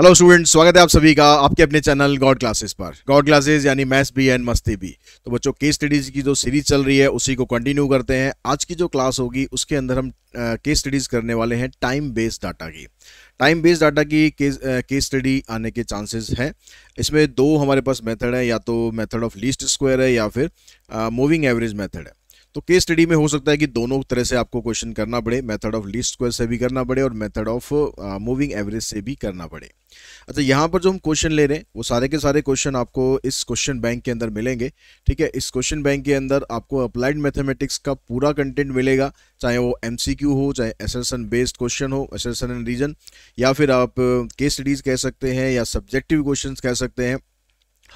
Hello students स्वागत है आप सभी का आपके अपने चैनल गॉड क्लासेस पर गॉड क्लासेस यानी मैथ्स भी एंड मस्ती भी तो बच्चों केस स्टडीज़ की जो सीरीज चल रही है उसी को कंटिन्यू करते हैं आज की जो क्लास होगी उसके अंदर हम केस स्टडीज़ करने वाले हैं टाइम बेस्ड डाटा की टाइम बेस्ड डाटा की केस स्टडी स्टडी आने के चांसेस हैं इसमें दो हमारे पास मेथड है या तो मेथड ऑफ लीस्ट स्क्वायर है या फिर मूविंग एवरेज मेथड है तो केस स्टडी में हो सकता है कि दोनों तरह से आपको क्वेश्चन करना पड़े मेथड ऑफ लिस्ट स्क्वायर से भी करना पड़े और मेथड ऑफ मूविंग एवरेज से भी करना पड़े अच्छा यहाँ पर जो हम क्वेश्चन ले रहे हैं वो सारे के सारे क्वेश्चन आपको इस क्वेश्चन बैंक के अंदर मिलेंगे ठीक है इस क्वेश्चन बैंक के अंदर आपको अप्लाइड मैथमेटिक्स का पूरा कंटेंट मिलेगा चाहे वो एम हो चाहे एसरसन बेस्ड क्वेश्चन हो एसेसन एंड रीजन या फिर आप केस स्टडीज़ कह सकते हैं या सब्जेक्टिव क्वेश्चन कह सकते हैं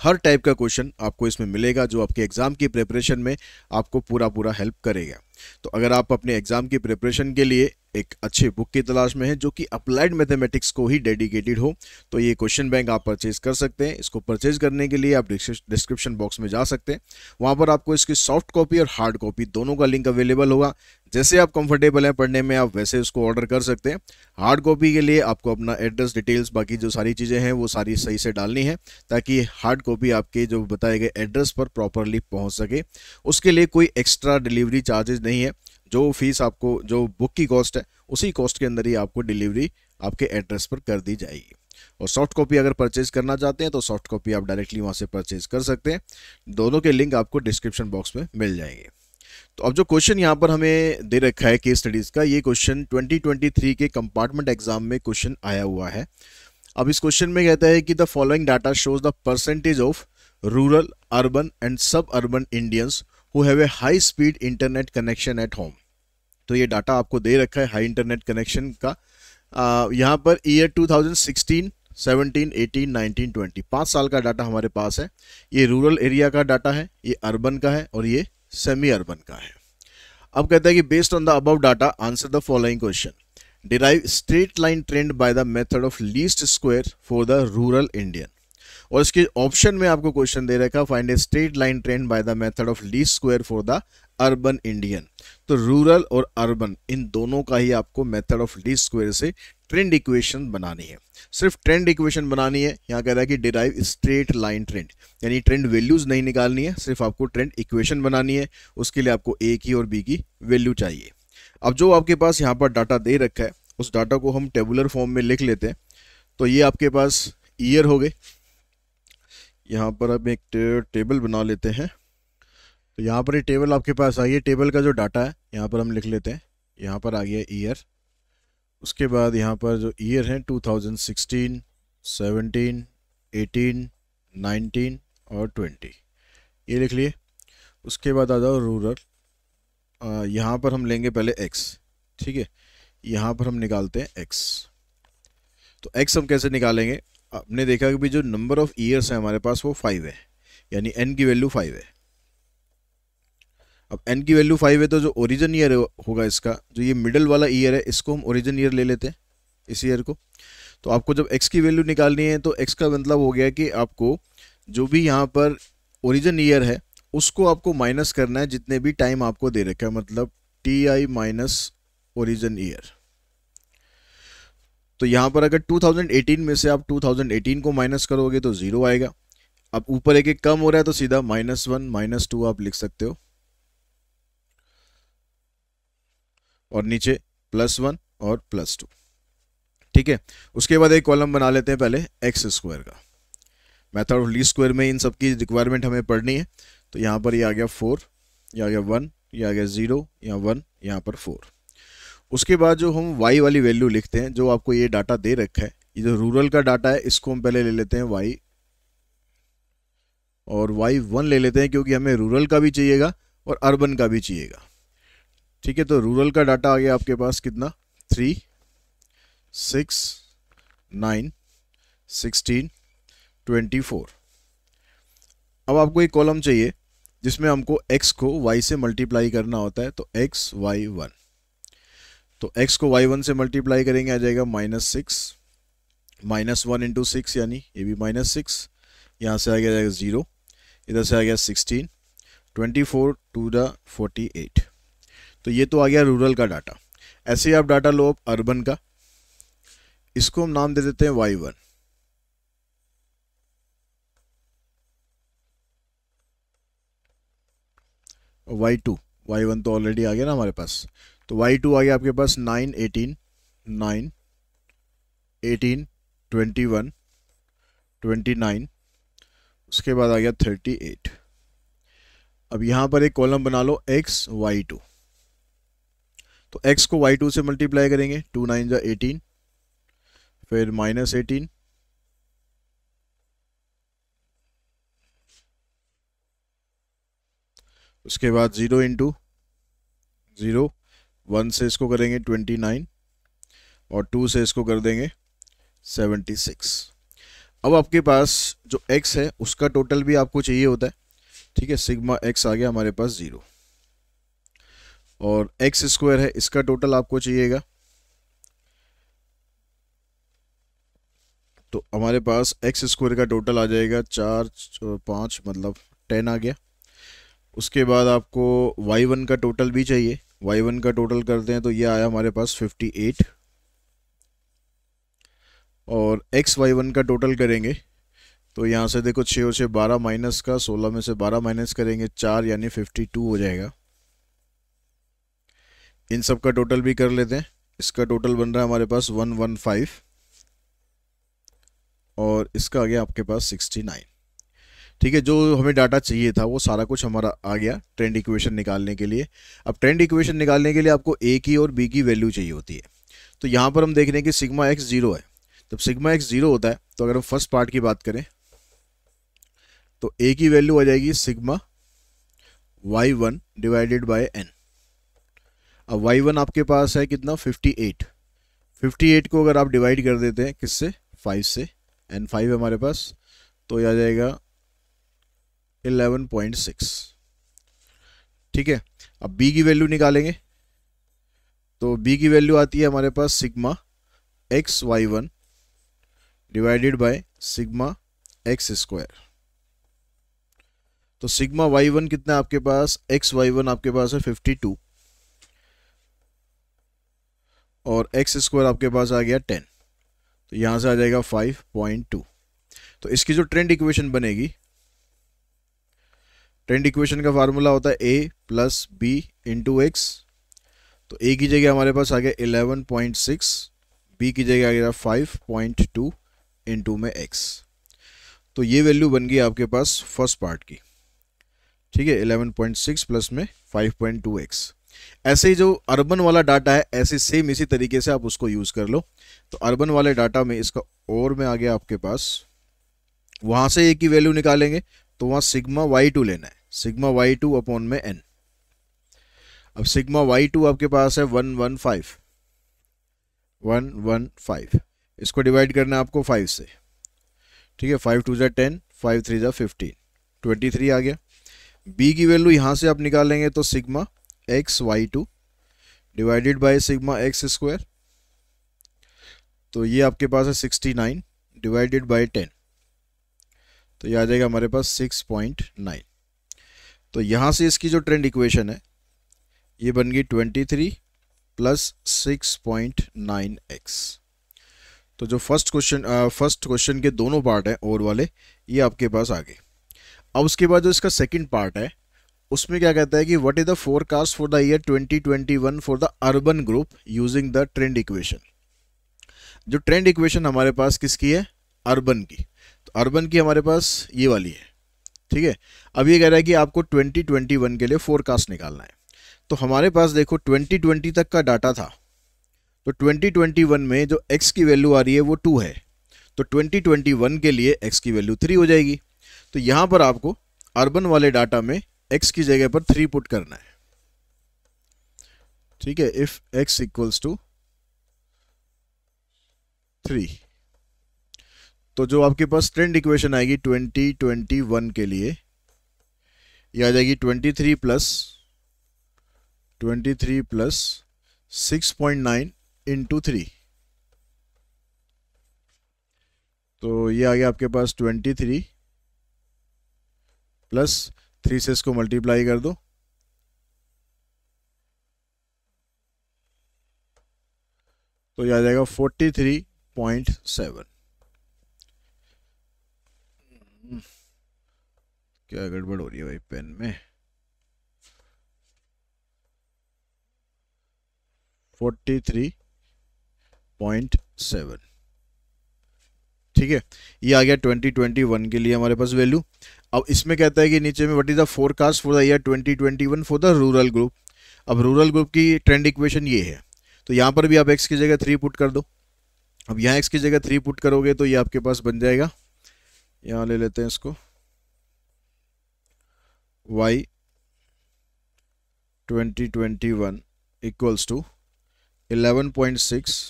हर टाइप का क्वेश्चन आपको इसमें मिलेगा जो आपके एग्ज़ाम की प्रिपरेशन में आपको पूरा पूरा हेल्प करेगा तो अगर आप अपने एग्ज़ाम की प्रिपरेशन के लिए एक अच्छे बुक की तलाश में हैं जो कि अप्लाइड मैथमेटिक्स को ही डेडिकेटेड हो तो ये क्वेश्चन बैंक आप परचेज कर सकते हैं इसको परचेज करने के लिए आप डिस्क्रिप्शन बॉक्स में जा सकते हैं वहाँ पर आपको इसकी सॉफ्ट कॉपी और हार्ड कॉपी दोनों का लिंक अवेलेबल होगा जैसे आप कंफर्टेबल हैं पढ़ने में आप वैसे उसको ऑर्डर कर सकते हैं हार्ड कॉपी के लिए आपको अपना एड्रेस डिटेल्स बाकी जो सारी चीज़ें हैं वो सारी सही से डालनी है ताकि हार्ड कॉपी आपके जो बताए गए एड्रेस पर प्रॉपरली पहुँच सके उसके लिए कोई एक्स्ट्रा डिलीवरी चार्जेज नहीं नहीं है जो फीस आपको जो बुक की कॉस्ट है उसी कॉस्ट के अंदर ही आपको डिलीवरी आपके एड्रेस पर कर दी जाएगी और सॉफ्ट कॉपी अगर परचेज करना चाहते हैं तो सॉफ्ट कॉपी आप डायरेक्टली वहाँ से परचेज कर सकते हैं दोनों के लिंक आपको डिस्क्रिप्शन बॉक्स में मिल जाएंगे तो अब जो क्वेश्चन यहाँ पर हमें दे रखा है केस स्टडीज़ का ये क्वेश्चन 2023 के कंपार्टमेंट एग्जाम में क्वेश्चन आया हुआ है अब इस क्वेश्चन में कहता है कि the following data shows the percentage of rural urban and suburban Indians who have a high speed internet connection at home तो ये डाटा आपको दे रखा है हाई इंटरनेट कनेक्शन का आ, यहाँ पर ईयर 2016 17, 18, 19, 20 पाँच साल का डाटा हमारे पास है ये रूरल एरिया का डाटा है ये अर्बन का है और ये सेमी अर्बन का है अब कहते हैं कि based on the above data answer the following question derive straight line trend by the method of least square for the rural Indian और इसके ऑप्शन में आपको क्वेश्चन दे रखा find a straight line trend by the method of ली square for the urban Indian तो rural और urban इन दोनों का ही आपको मेथड ऑफ ली स्क्वायर से ट्रेंड इक्वेशन बनानी है सिर्फ ट्रेंड इक्वेशन बनानी है यहाँ कह रहा है कि डिराइव स्ट्रेट लाइन ट्रेंड यानी ट्रेंड वैल्यूज नहीं निकालनी है सिर्फ आपको ट्रेंड इक्वेशन बनानी है उसके लिए आपको ए की और बी की वैल्यू चाहिए अब जो आपके पास यहाँ पर डाटा दे रखा है उस डाटा को हम टेबुलर फॉर्म में लिख लेते हैं तो ये आपके पास ईयर हो गए यहाँ पर हम एक टेबल बना लेते हैं तो यहाँ पर ये टेबल आपके पास आई है टेबल का जो डाटा है यहाँ पर हम लिख लेते हैं यहाँ पर आ गया ईयर उसके बाद यहाँ पर जो ईयर हैं 2016, 17, 18, 19 और 20 ये लिख लिए उसके बाद आ जाओ रूरल यहाँ पर हम लेंगे पहले एक्स ठीक है यहाँ पर हम निकालते हैं एक्स तो एक्स हम कैसे निकालेंगे आपने देखा कि भी जो नंबर ऑफ ईयर्स है हमारे पास वो फाइव है यानी एन की वैल्यू फाइव है अब एन की वैल्यू फाइव है तो जो ओरिजिन ईयर होगा इसका जो ये मिडल वाला ईयर है इसको हम ओरिजिन ईयर ले लेते हैं इस ईयर को तो आपको जब एक्स की वैल्यू निकालनी है तो एक्स का मतलब हो गया कि आपको जो भी यहाँ पर ओरिजिन ईयर है उसको आपको माइनस करना है जितने भी टाइम आपको दे रखा है मतलब T I minus origin year तो यहाँ पर अगर 2018 में से आप 2018 को माइनस करोगे तो ज़ीरो आएगा अब ऊपर एक एक कम हो रहा है तो सीधा माइनस वन माइनस टू आप लिख सकते हो और नीचे प्लस वन और प्लस टू ठीक है उसके बाद एक कॉलम बना लेते हैं पहले एक्स स्क्वायर का मैथड ऑफ स्क्वायर में इन सब की रिक्वायरमेंट हमें पढ़नी है तो यहाँ पर ये यह आ गया फोर या आ गया वन या आ गया ज़ीरो या वन यहाँ पर फोर उसके बाद जो हम वाई वाली वैल्यू लिखते हैं जो आपको ये डाटा दे रखा है ये जो रूरल का डाटा है इसको हम पहले ले लेते हैं वाई और वाई वन ले लेते हैं क्योंकि हमें रूरल का भी चाहिएगा और अर्बन का भी चाहिएगा ठीक है तो रूरल का डाटा आ गया आपके पास कितना three six nine sixteen twenty four अब आपको एक कॉलम चाहिए जिसमें हमको एक्स को वाई से मल्टीप्लाई करना होता है तो एक्स वाई वन तो x को y1 से मल्टीप्लाई करेंगे आ जाएगा minus six minus one into six यानी ये भी माइनस सिक्स यहाँ से आ गया जाएगा ज़ीरो इधर से आ गया sixteen twenty four to the forty eight तो ये तो आ गया रूरल का डाटा ऐसे ही आप डाटा लो आप अर्बन का इसको हम नाम दे देते हैं Y one Y two Y one तो ऑलरेडी आ गया ना हमारे पास तो वाई टू आ गया आपके पास nine eighteen nine eighteen twenty one twenty nine उसके बाद आ गया थर्टी एट अब यहाँ पर एक कॉलम बना लो एक्स वाई टू तो एक्स को वाई टू से मल्टीप्लाई करेंगे टू नाइन जा एटीन फिर माइनस एटीन उसके बाद ज़ीरो इंटू ज़ीरो वन से इसको करेंगे ट्वेंटी नाइन और टू से इसको कर देंगे सेवेंटी सिक्स अब आपके पास जो एक्स है उसका टोटल भी आपको चाहिए होता है ठीक है सिग्मा एक्स आ गया हमारे पास ज़ीरो और एक्स स्क्वायर है इसका टोटल आपको चाहिएगा तो हमारे पास एक्स स्क्वायर का टोटल आ जाएगा चार पाँच मतलब टेन आ गया उसके बाद आपको वाई वन का टोटल भी चाहिए वाई वन का टोटल करते हैं तो ये आया हमारे पास फिफ्टी एट और एक्स वाई वन का टोटल करेंगे तो यहाँ से देखो छः और छः बारह माइनस का सोलह में से बारह माइनस करेंगे चार यानी फिफ्टी टू हो जाएगा इन सब का टोटल भी कर लेते हैं इसका टोटल बन रहा है हमारे पास वन वन फाइव और इसका आ गया आपके पास सिक्सटी नाइन ठीक है जो हमें डाटा चाहिए था वो सारा कुछ हमारा आ गया ट्रेंड इक्वेशन निकालने के लिए अब ट्रेंड इक्वेशन निकालने के लिए आपको ए की और बी की वैल्यू चाहिए होती है तो यहाँ पर हम देख रहे हैं कि सिग्मा एक्स जीरो है जब सिग्मा एक्स जीरो होता है तो अगर हम फर्स्ट पार्ट की बात करें तो ए की वैल्यू आ जाएगी sigma Y one divided by N अब वाई वन आपके पास है कितना फिफ्टी एट फिफ्टी एट को अगर आप डिवाइड कर देते हैं किससे फाइव से एन फाइव हमारे पास तो यह आ जाएगा 11.6 ठीक है अब बी की वैल्यू निकालेंगे तो बी की वैल्यू आती है हमारे पास sigma x Y one divided by sigma x square तो सिग्मा वाई वन कितना आपके पास एक्स वाई वन आपके पास है फिफ्टी टू और एक्स स्क्वायर आपके पास आ गया टेन तो यहां से आ जाएगा फाइव पॉइंट टू तो इसकी जो ट्रेंड इक्वेशन बनेगी ट्रेंड इक्वेशन का फार्मूला होता है A plus B into X तो ए की जगह हमारे पास आ गया इलेवन पॉइंट सिक्स बी की जगह आ गया फाइव पॉइंट टू इंटू में एक्स तो ये वैल्यू बन गई आपके पास फर्स्ट पार्ट की ठीक है इलेवन पॉइंट सिक्स प्लस में फाइव पॉइंट टू एक्स ऐसे ही जो अर्बन वाला डाटा है ऐसे सेम इसी तरीके से आप उसको यूज़ कर लो तो अर्बन वाले डाटा में इसका और में आ गया आपके पास वहां से एक ही वैल्यू निकालेंगे तो वहां सिग्मा वाई टू लेना है सिग्मा वाई टू अपॉन में एन अब सिग्मा वाई टू आपके पास है one one five one one five इसको डिवाइड करना है आपको फाइव से ठीक है फाइव टू जै टेन फाइव थ्री जै फिफ्टीन ट्वेंटी थ्री आ गया बी की वैल्यू यहाँ से आप निकालेंगे तो sigma x Y two divided by sigma x square तो ये आपके पास है sixty nine divided by ten तो ये आ जाएगा हमारे पास सिक्स पॉइंट नाइन तो यहाँ से इसकी जो ट्रेंड इक्वेशन है ये बन गई twenty three plus six point nine x तो जो फर्स्ट क्वेश्चन फर्स्ट क्वेश्चन के दोनों पार्ट हैं और वाले ये आपके पास आ गए अब उसके बाद जो इसका सेकंड पार्ट है उसमें क्या कहता है कि what is the forecast for the year 2021 for the urban group using the trend equation जो ट्रेंड इक्वेशन हमारे पास किसकी है अर्बन की अर्बन की हमारे पास ये वाली है ठीक है अब ये कह रहा है कि आपको 2021 के लिए फोरकास्ट निकालना है तो हमारे पास देखो 2020 तक का डाटा था तो 2021 में जो x की वैल्यू आ रही है वो टू है तो 2021 के लिए x की वैल्यू थ्री हो जाएगी तो यहाँ पर आपको अर्बन वाले डाटा में x की जगह पर थ्री पुट करना है ठीक है if x equals to three तो जो आपके पास ट्रेंड इक्वेशन आएगी ट्वेंटी ट्वेंटी वन के लिए यह आ जाएगी twenty three plus twenty three plus six point nine into three तो ये आ गया आपके पास ट्वेंटी थ्री प्लस थ्री से इसको मल्टीप्लाई कर दो तो ये आ जाएगा फोर्टी थ्री पॉइंट सेवन क्या गड़बड़ हो रही है भाई पेन में फोर्टी थ्री पॉइंट सेवन ठीक है ये आ गया ट्वेंटी ट्वेंटी वन के लिए हमारे पास वैल्यू अब इसमें कहता है कि नीचे में what is the forecast for the year twenty twenty one for the rural group अब रूरल ग्रुप की ट्रेंड इक्वेशन ये है तो यहाँ पर भी आप एक्स की जगह थ्री पुट कर दो अब यहाँ एक्स की जगह थ्री पुट करोगे तो ये आपके पास बन जाएगा यहाँ ले लेते हैं इसको y 2021 equals to 11.6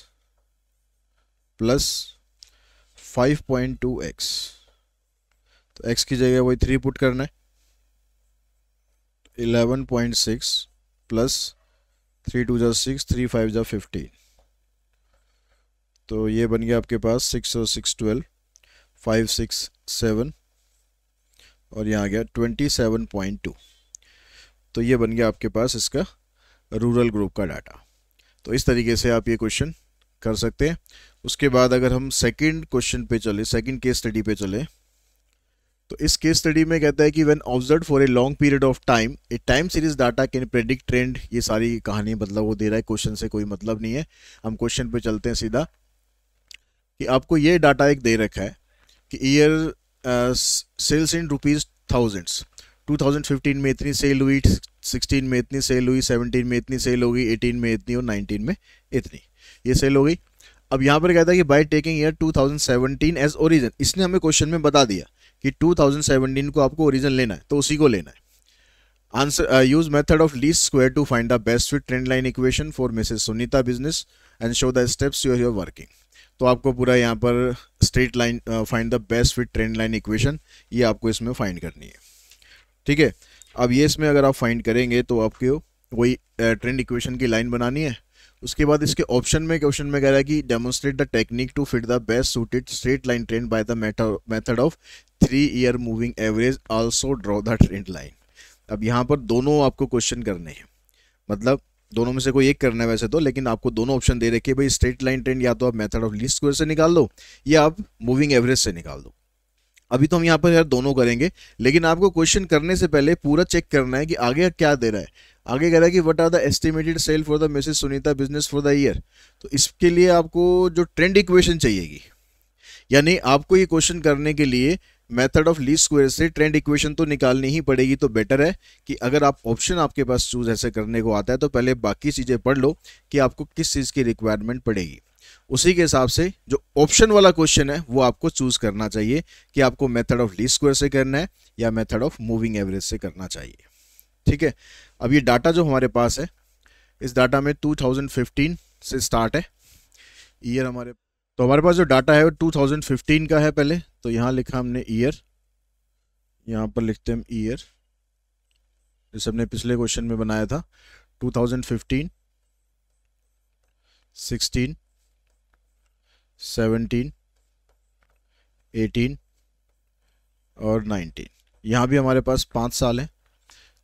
plus 5.2x तो x की जगह वही थ्री पुट करना है 11.6 प्लस थ्री टू जा सिक्स थ्री फाइव जा फिफ्टीन तो ये बन गया आपके पास सिक्स और six twelve five six seven और यहाँ आ गया ट्वेंटी सेवन पॉइंट टू तो ये बन गया आपके पास इसका रूरल ग्रुप का डाटा तो इस तरीके से आप ये क्वेश्चन कर सकते हैं उसके बाद अगर हम सेकंड क्वेश्चन पे चले सेकंड केस स्टडी पे चले तो इस केस स्टडी में कहता है कि when observe for a long period of time a time series data can predict trend ये सारी कहानी मतलब वो दे रहा है क्वेश्चन से कोई मतलब नहीं है हम क्वेश्चन पे चलते हैं सीधा कि आपको ये डाटा एक दे रखा है कि year sales in rupees thousands 2015 में इतनी सेल हुई 16 में इतनी सेल हुई 17 में इतनी सेल हो गई 18 में इतनी और 19 में इतनी ये सेल हो गई अब यहाँ पर कहता है कि by taking year 2017 as origin इसने हमें क्वेश्चन में बता दिया कि 2017 को आपको ओरिजन लेना है तो उसी को लेना है answer use method of least square to find the best fit trend line equation for Mrs Sunita business and show the steps your your working तो आपको पूरा यहाँ पर straight line find the best fit trend line equation ये आपको इसमें find करनी है ठीक है अब ये इसमें अगर आप फाइंड करेंगे तो आपके वही ट्रेंड इक्वेशन की लाइन बनानी है उसके बाद इसके ऑप्शन में क्वेश्चन में कह रहा है कि demonstrate the technique to fit the best suited straight line trend by the method of three year moving average also draw the trend line अब यहाँ पर दोनों आपको क्वेश्चन करने हैं मतलब दोनों में से कोई एक करना है वैसे तो लेकिन आपको दोनों ऑप्शन दे रखे भाई स्ट्रेट लाइन ट्रेंड या तो आप मेथड ऑफ लीस्ट स्क्वायर से निकाल दो या आप मूविंग एवरेज से निकाल दो अभी तो हम यहाँ पर यार दोनों करेंगे लेकिन आपको क्वेश्चन करने से पहले पूरा चेक करना है कि आगे क्या दे रहा है आगे कह रहा है कि what are the estimated sale for the Mrs Sunita business for the year तो इसके लिए आपको जो ट्रेंड इक्वेशन चाहिएगी यानी आपको ये क्वेश्चन करने के लिए मेथड ऑफ लीस्ट स्क्वायर से ट्रेंड इक्वेशन तो निकालनी ही पड़ेगी तो बेटर है कि अगर आप ऑप्शन आपके पास चूज ऐसे करने को आता है तो पहले बाकी चीज़ें पढ़ लो कि आपको किस चीज़ की रिक्वायरमेंट पड़ेगी उसी के हिसाब से जो ऑप्शन वाला क्वेश्चन है वो आपको चूज करना चाहिए कि आपको मेथड ऑफ लीस्ट स्क्वायर से करना है या मेथड ऑफ मूविंग एवरेज से करना चाहिए ठीक है अब ये डाटा जो हमारे पास है इस डाटा में 2015 से स्टार्ट है ईयर हमारे तो हमारे पास जो डाटा है वो 2015 का है पहले तो यहाँ लिखा हमने ईयर यहाँ पर लिखते हम ईयर जैसे हमने पिछले क्वेश्चन में बनाया था 2015 16 17 18 और 19 यहाँ भी हमारे पास पाँच साल हैं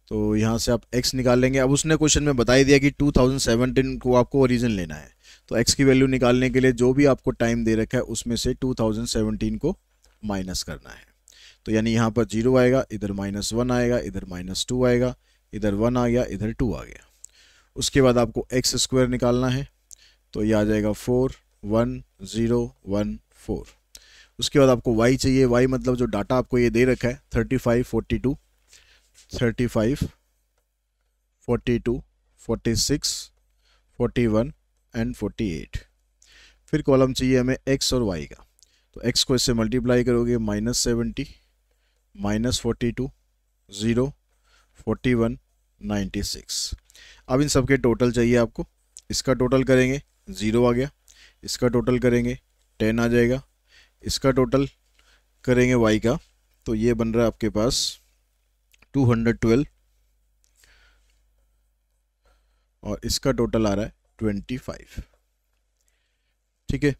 तो यहाँ से आप x निकाल लेंगे अब उसने क्वेश्चन में बता ही दिया कि 2017 को आपको ओरिजिन लेना है तो एक्स की वैल्यू निकालने के लिए जो भी आपको टाइम दे रखा है उसमें से 2017 को माइनस करना है तो यानी यहाँ पर जीरो आएगा इधर माइनस वन आएगा इधर माइनस टू आएगा इधर वन आ गया इधर टू आ गया उसके बाद आपको एक्स स्क्वायर निकालना है तो ये आ जाएगा four one zero one four उसके बाद आपको वाई चाहिए वाई मतलब जो डाटा आपको ये दे रखा है thirty five forty two thirty five forty two forty six forty one and forty eight फिर कॉलम चाहिए हमें एक्स और वाई का तो एक्स को इससे मल्टीप्लाई करोगे minus seventy minus forty two zero forty one ninety six अब इन सब के टोटल चाहिए आपको इसका टोटल करेंगे ज़ीरो आ गया इसका टोटल करेंगे टेन आ जाएगा इसका टोटल करेंगे वाई का तो ये बन रहा है आपके पास टू हंड्रेड ट्वेल्व और इसका टोटल आ रहा है ट्वेंटी फाइव ठीक है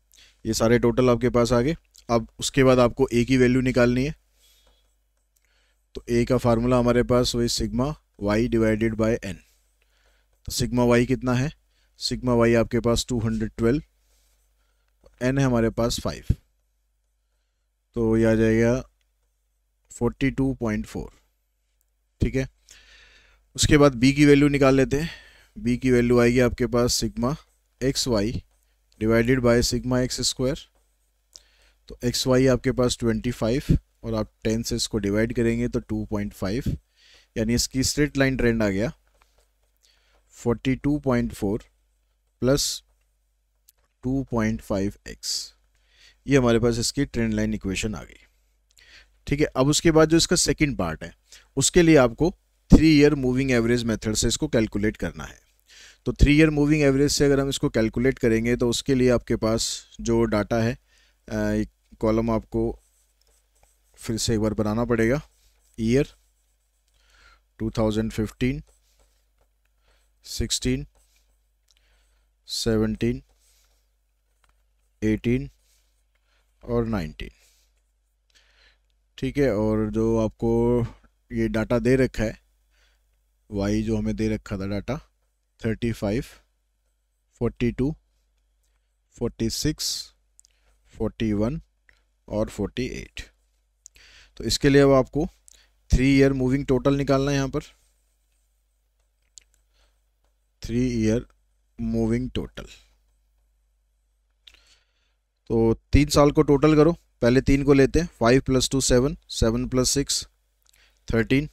ये सारे टोटल आपके पास आ गए अब उसके बाद आपको ए की वैल्यू निकालनी है तो ए का फार्मूला हमारे पास वही sigma y divided by n तो सिग्मा वाई कितना है सिग्मा वाई आपके पास टू हंड्रेड ट्वेल्व एन है हमारे पास फाइव तो ये आ जाएगा फोर्टी टू पॉइंट फोर ठीक है उसके बाद बी की वैल्यू निकाल लेते हैं बी की वैल्यू आएगी आपके पास sigma x y divided by sigma x square तो एक्स वाई आपके पास ट्वेंटी फाइव और आप टेन से इसको डिवाइड करेंगे तो टू पॉइंट फाइव यानी इसकी स्ट्रेट लाइन ट्रेंड आ गया forty two point four plus two point five x ये हमारे पास इसकी ट्रेंड लाइन इक्वेशन आ गई ठीक है अब उसके बाद जो इसका सेकेंड पार्ट है उसके लिए आपको three year moving average method से इसको कैलकुलेट करना है तो थ्री ईयर मूविंग एवरेज से अगर हम इसको कैलकुलेट करेंगे तो उसके लिए आपके पास जो डाटा है एक कॉलम आपको फिर से एक बार बनाना पड़ेगा ईयर 2015, 16, 17, 18 और 19 ठीक है और जो आपको ये डाटा दे रखा है वाई जो हमें दे रखा था data thirty five forty two forty six forty one और फोर्टी एट तो इसके लिए अब आपको थ्री ईयर मूविंग टोटल निकालना है यहाँ पर थ्री ईयर मूविंग टोटल तो तीन साल को टोटल करो पहले तीन को लेते हैं five plus two seven seven plus six thirteen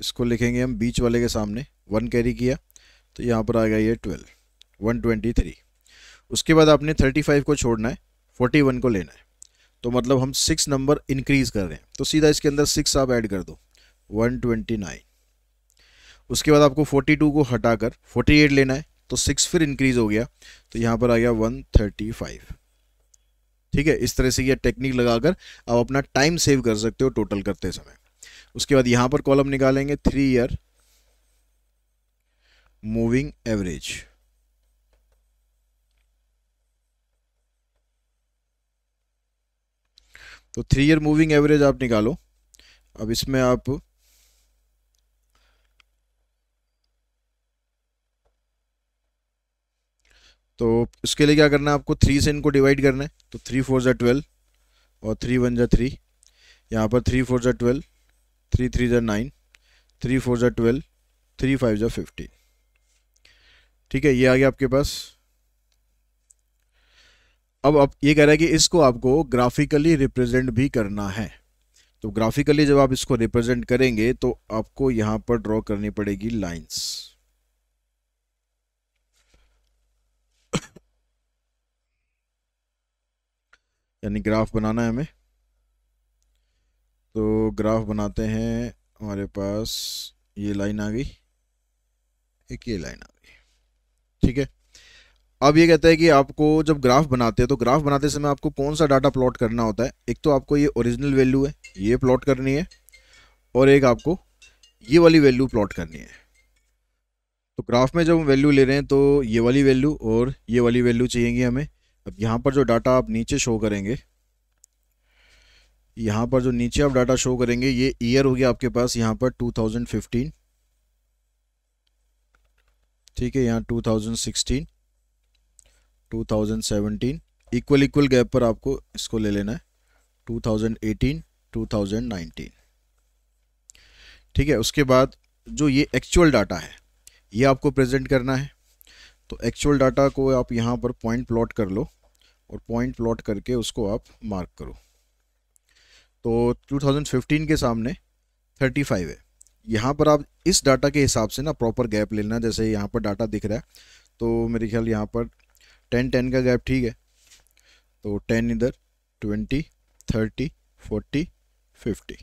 इसको लिखेंगे हम बीच वाले के सामने वन कैरी किया तो यहाँ पर आ गया ये ट्वेल्व वन ट्वेंटी थ्री उसके बाद आपने थर्टी फाइव को छोड़ना है फोर्टी वन को लेना है तो मतलब हम सिक्स नंबर इंक्रीज़ कर रहे हैं तो सीधा इसके अंदर सिक्स आप ऐड कर दो वन ट्वेंटी नाइन उसके बाद आपको फोर्टी टू को हटा कर फोर्टी एट लेना है तो सिक्स फिर इंक्रीज़ हो गया तो यहाँ पर आ गया वन थर्टी फाइव ठीक है इस तरह से यह टेक्निक लगाकर आप अपना टाइम सेव कर सकते हो टोटल करते समय उसके बाद यहाँ पर कॉलम निकालेंगे थ्री ईयर मूविंग एवरेज तो थ्री ईयर मूविंग एवरेज आप निकालो अब इसमें आप तो इसके लिए क्या करना है आपको थ्री से इनको डिवाइड करना है तो थ्री फोर जै ट्वेल्व और थ्री वन जै थ्री यहाँ पर थ्री फोर जै ट्वेल्व थ्री थ्री जै नाइन थ्री फोर ज़ा ट्वेल्व थ्री फाइव जै फिफ्टीन ठीक है ये आ गया आपके पास अब आप ये कह रहा है कि इसको आपको ग्राफिकली रिप्रेजेंट भी करना है तो ग्राफिकली जब आप इसको रिप्रेजेंट करेंगे तो आपको यहां पर ड्रॉ करनी पड़ेगी लाइंस यानी ग्राफ बनाना है हमें तो ग्राफ बनाते हैं हमारे पास ये लाइन आ गई एक ये लाइन आ गई ठीक है अब ये कहता है कि आपको जब ग्राफ बनाते हैं तो ग्राफ बनाते समय आपको कौन सा डाटा प्लॉट करना होता है एक तो आपको ये ओरिजिनल वैल्यू है ये प्लॉट करनी है और एक आपको ये वाली वैल्यू प्लॉट करनी है तो ग्राफ में जब हम वैल्यू ले रहे हैं तो ये वाली वैल्यू और ये वाली वैल्यू चाहिएगी हमें अब यहाँ पर जो डाटा आप नीचे शो करेंगे यहाँ पर जो नीचे आप डाटा शो करेंगे ये ईयर हो गया आपके पास यहाँ पर फिफ्टीन ठीक है यहाँ 2016 2017 इक्वल इक्वल गैप पर आपको इसको ले लेना है 2018 2019 ठीक है उसके बाद जो ये एक्चुअल डाटा है ये आपको प्रेजेंट करना है तो एक्चुअल डाटा को आप यहाँ पर पॉइंट प्लॉट कर लो और पॉइंट प्लॉट करके उसको आप मार्क करो तो 2015 के सामने 35 है यहाँ पर आप इस डाटा के हिसाब से ना प्रॉपर गैप ले लेना जैसे यहाँ पर डाटा दिख रहा है तो मेरे ख्याल यहाँ पर टेन टेन का गैप ठीक है तो टेन इधर ट्वेंटी थर्टी फोर्टी फिफ्टी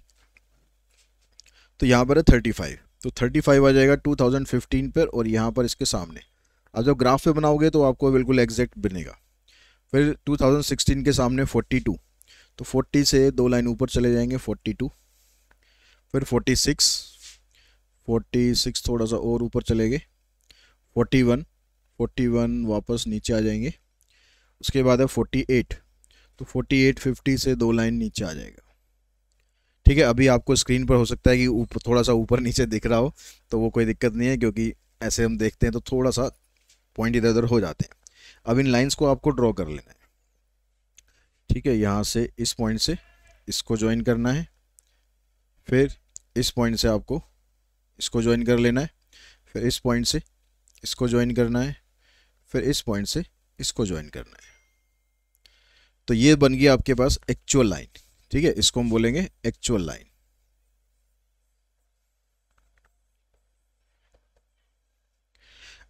तो यहाँ पर है थर्टी फाइव तो थर्टी फाइव आ जाएगा टू थाउजेंड फिफ्टीन पर और यहाँ पर इसके सामने आप जब ग्राफ पे बनाओगे तो आपको बिल्कुल एग्जैक्ट बनेगा फिर टू थाउजेंड सिक्सटीन के सामने फोर्टी टू तो फोर्टी से दो लाइन ऊपर चले जाएंगे फोर्टी टू फिर फोर्टी सिक्स फोर्टी सिक्स थोड़ा सा और ऊपर चले गए फोर्टी वन फोर्टी वन वापस नीचे आ जाएंगे उसके बाद है फोर्टी एट तो फोर्टी एट फिफ्टी से दो लाइन नीचे आ जाएगा ठीक है अभी आपको स्क्रीन पर हो सकता है कि ऊपर थोड़ा सा ऊपर नीचे दिख रहा हो तो वो कोई दिक्कत नहीं है क्योंकि ऐसे हम देखते हैं तो थोड़ा सा पॉइंट इधर उधर हो जाते हैं अब इन लाइंस को आपको ड्रॉ कर लेना है ठीक है यहाँ से इस पॉइंट से इसको ज्वाइन करना है फिर इस पॉइंट से आपको इसको ज्वाइन कर लेना है फिर इस पॉइंट से इसको ज्वाइन करना है फिर इस पॉइंट से इसको ज्वाइन करना है तो ये बन गई आपके पास एक्चुअल लाइन ठीक है इसको हम बोलेंगे एक्चुअल लाइन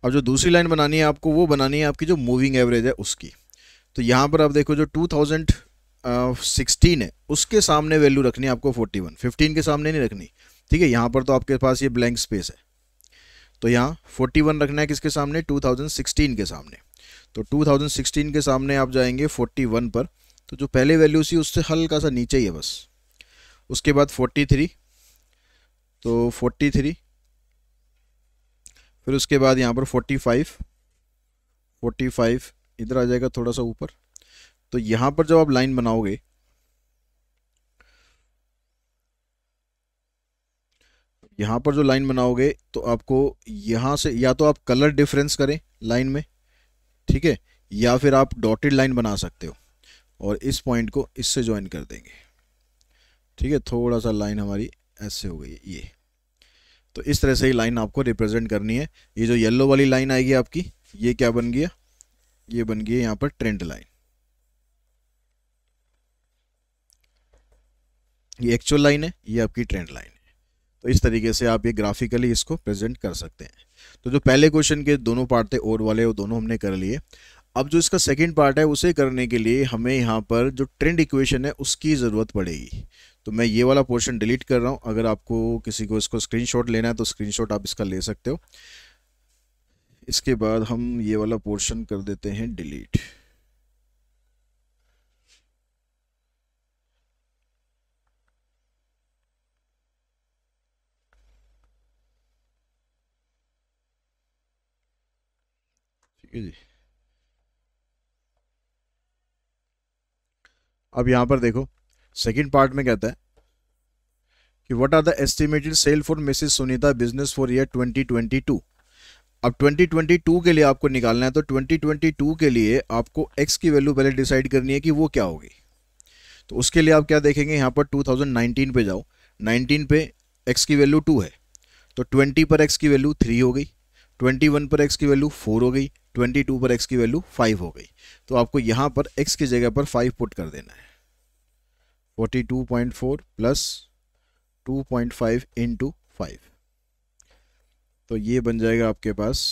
अब जो दूसरी लाइन बनानी है आपको वो बनानी है आपकी जो मूविंग एवरेज है उसकी तो यहाँ पर आप देखो जो 2016 uh, है उसके सामने वैल्यू रखनी है आपको 41 15 के सामने नहीं रखनी ठीक है यहाँ पर तो आपके पास ये ब्लैंक स्पेस है तो यहाँ फोर्टी वन रखना है किसके सामने टू थाउजेंड सिक्सटीन के सामने तो टू थाउजेंड सिक्सटीन के सामने आप जाएंगे फोर्टी वन पर तो जो पहले वैल्यू थी उससे हल्का सा नीचे ही है बस उसके बाद फोर्टी थ्री तो फोर्टी थ्री फिर उसके बाद यहाँ पर फोर्टी फाइव फोर्टी फाइव इधर आ जाएगा थोड़ा सा ऊपर तो यहाँ पर जब आप लाइन बनाओगे यहाँ पर जो लाइन बनाओगे तो आपको यहाँ से या तो आप कलर डिफरेंस करें लाइन में ठीक है या फिर आप डॉटेड लाइन बना सकते हो और इस पॉइंट को इससे ज्वाइन कर देंगे ठीक है थोड़ा सा लाइन हमारी ऐसे हो गई ये तो इस तरह से ही लाइन आपको रिप्रेजेंट करनी है ये जो येलो वाली लाइन आएगी आपकी ये क्या बन गया ये बन गया यहाँ पर ट्रेंड लाइन ये एक्चुअल लाइन है ये आपकी ट्रेंड लाइन तो इस तरीके से आप ये ग्राफिकली इसको प्रेजेंट कर सकते हैं तो जो पहले क्वेश्चन के दोनों पार्ट थे और वाले वो दोनों हमने कर लिए अब जो इसका सेकेंड पार्ट है उसे करने के लिए हमें यहाँ पर जो ट्रेंड इक्वेशन है उसकी ज़रूरत पड़ेगी तो मैं ये वाला पोर्शन डिलीट कर रहा हूँ अगर आपको किसी को इसको स्क्रीनशॉट लेना है तो स्क्रीनशॉट आप इसका ले सकते हो इसके बाद हम ये वाला पोर्शन कर देते हैं डिलीट अब यहाँ पर देखो सेकंड पार्ट में कहता है कि what are the estimated sale for Mrs Sunita business for year 2022 अब 2022 के लिए आपको निकालना है तो 2022 के लिए आपको एक्स की वैल्यू पहले डिसाइड करनी है कि वो क्या होगी तो उसके लिए आप क्या देखेंगे यहां पर 2019 पे जाओ 19 पे एक्स की वैल्यू टू है तो 20 पर एक्स की वैल्यू थ्री हो गई 21 पर एक्स की वैल्यू फोर हो गई ट्वेंटी टू पर एक्स की वैल्यू फाइव हो गई तो आपको यहाँ पर एक्स की जगह पर फाइव पुट कर देना है forty two point four plus two point five into five तो ये बन जाएगा आपके पास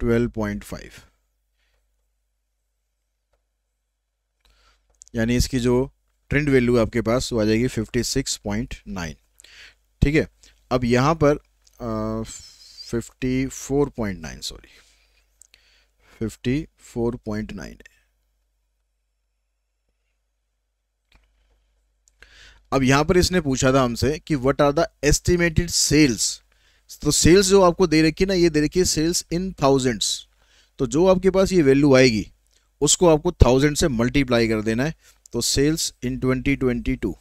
ट्वेल्व पॉइंट फाइव यानी इसकी जो ट्रेंड वैल्यू आपके पास वो आ जाएगी फिफ्टी सिक्स पॉइंट नाइन ठीक है अब यहाँ पर आ, 54.9 सॉरी 54.9 अब यहां पर इसने पूछा था हमसे कि what are the estimated sales तो सेल्स जो आपको दे रखी ना ये दे रखी है सेल्स इन थाउजेंड्स तो जो आपके पास ये वैल्यू आएगी उसको आपको थाउजेंड से मल्टीप्लाई कर देना है तो sales in twenty twenty two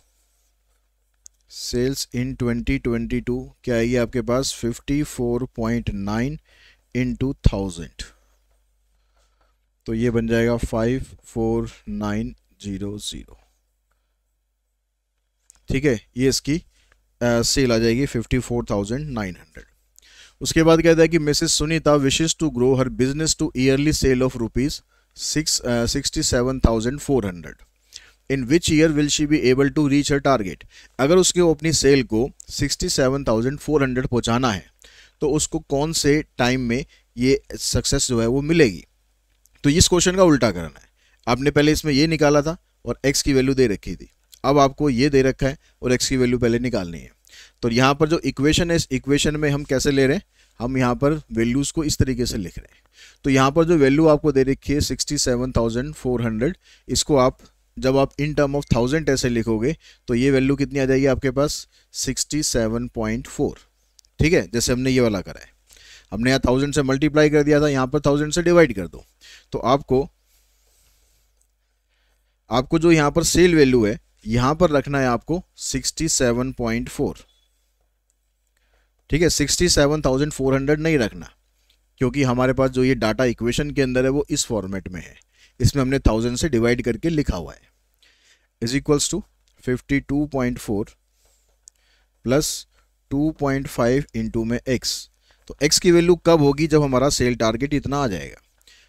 sales in 2022 क्या आएगी आपके पास 54.9 नाइन थाउजेंड तो ये बन जाएगा 54900 ठीक है ये इसकी सेल आ जाएगी 54,900 उसके बाद कहता है कि Mrs Sunita wishes to grow her business to yearly sale of rupees six sixty seven thousand four hundred in which year will she be able to reach her target अगर उसके अपनी सेल को 67,400 पहुंचाना है तो उसको कौन से टाइम में ये सक्सेस जो है वो मिलेगी तो इस क्वेश्चन का उल्टा करना है आपने पहले इसमें ये निकाला था और एक्स की वैल्यू दे रखी थी अब आपको ये दे रखा है और एक्स की वैल्यू पहले निकालनी है तो यहाँ पर जो इक्वेशन है इस इक्वेशन में हम कैसे ले रहे हैं हम यहाँ पर वैल्यूज़ को इस तरीके से लिख रहे हैं तो यहाँ पर जो वैल्यू आपको दे रखी है sixty seven thousand four hundred इसको आप जब आप इन टर्म ऑफ थाउजेंड ऐसे लिखोगे तो ये वैल्यू कितनी आ जाएगी आपके पास सिक्सटी सेवन पॉइंट फोर ठीक है जैसे हमने ये वाला करा है हमने यहाँ थाउजेंड से मल्टीप्लाई कर दिया था यहाँ पर थाउजेंड से डिवाइड कर दो तो आपको आपको जो यहाँ पर सेल वैल्यू है यहाँ पर रखना है आपको सिक्सटी ठीक है सिक्सटी नहीं रखना क्योंकि हमारे पास जो ये डाटा इक्वेशन के अंदर है वो इस फॉर्मेट में है इसमें हमने थाउजेंड से डिवाइड करके लिखा हुआ है is equals to 52.4 plus 2.5 into में x तो x की वैल्यू कब होगी जब हमारा सेल टारगेट इतना आ जाएगा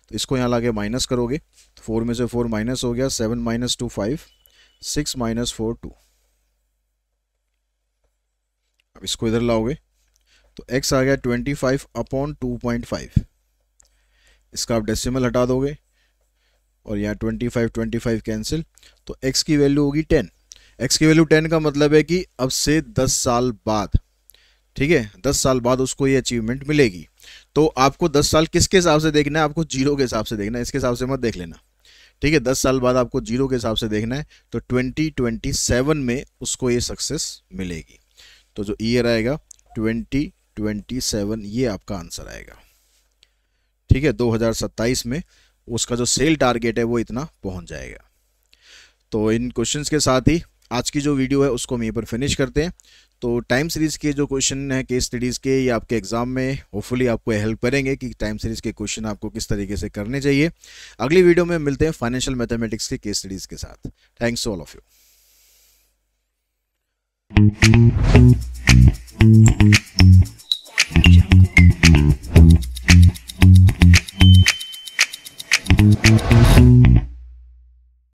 तो इसको यहाँ ला के माइनस करोगे तो फोर में से फोर माइनस हो गया seven minus two five six minus four two अब इसको इधर लाओगे तो x आ गया twenty five upon two point five इसका आप डेसिमल हटा दोगे और यहाँ twenty five twenty five cancel तो एक्स की वैल्यू होगी टेन एक्स की वैल्यू टेन का मतलब है कि अब से दस साल बाद ठीक है 10 साल बाद उसको ये अचीवमेंट मिलेगी तो आपको दस साल किसके हिसाब से देखना है आपको जीरो के हिसाब से देखना है इसके हिसाब से मत देख लेना ठीक है दस साल बाद आपको जीरो के हिसाब से देखना है तो ट्वेंटी ट्वेंटी सेवन में उसको ये सक्सेस मिलेगी तो जो ईयर आएगा ट्वेंटी ट्वेंटी सेवन ये आपका आंसर आएगा ठीक है दो हज़ार सत्ताईस में उसका जो सेल टारगेट है वो इतना पहुंच जाएगा तो इन क्वेश्चंस के साथ ही आज की जो वीडियो है उसको हम यहीं पर फिनिश करते हैं तो टाइम सीरीज़ के जो क्वेश्चन है केस स्टडीज़ के या आपके एग्ज़ाम में होपफुली आपको हेल्प करेंगे कि टाइम सीरीज़ के क्वेश्चन आपको किस तरीके से करने चाहिए अगली वीडियो में मिलते हैं फाइनेंशियल मैथमेटिक्स के केस स्टडीज़ के साथ thanks all of you Thank you.